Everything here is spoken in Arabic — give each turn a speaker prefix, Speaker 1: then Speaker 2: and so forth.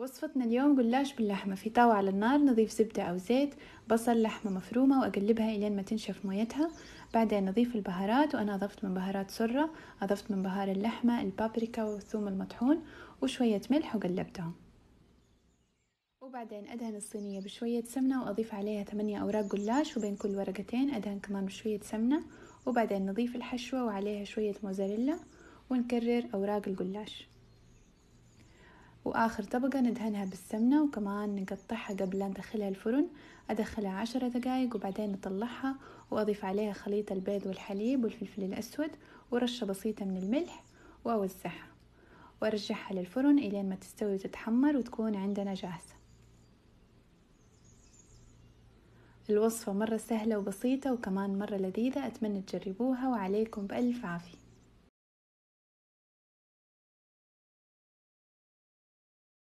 Speaker 1: وصفتنا اليوم جلاش باللحمة في طاوة على النار نضيف زبدة أو زيت بصل لحمة مفرومة وأقلبها إلين ما تنشف ميتها بعدين نضيف البهارات وأنا أضفت من بهارات سرة أضفت من بهار اللحمة البابريكا والثوم المطحون وشوية ملح وقلبتهم وبعدين أدهن الصينية بشوية سمنة وأضيف عليها ثمانية أوراق جلاش وبين كل ورقتين أدهن كمان بشوية سمنة وبعدين نضيف الحشوة وعليها شوية موزاريلا ونكرر أوراق الجلاش وآخر طبقة ندهنها بالسمنة وكمان نقطعها قبل لا ندخلها الفرن أدخلها عشرة دقايق وبعدين أطلعها وأضيف عليها خليط البيض والحليب والفلفل الأسود ورشة بسيطة من الملح وأوزعها وأرجعها للفرن إلين ما تستوي وتتحمر وتكون عندنا جاهزة الوصفة مرة سهلة وبسيطة وكمان مرة لذيذة أتمنى تجربوها وعليكم بألف عافية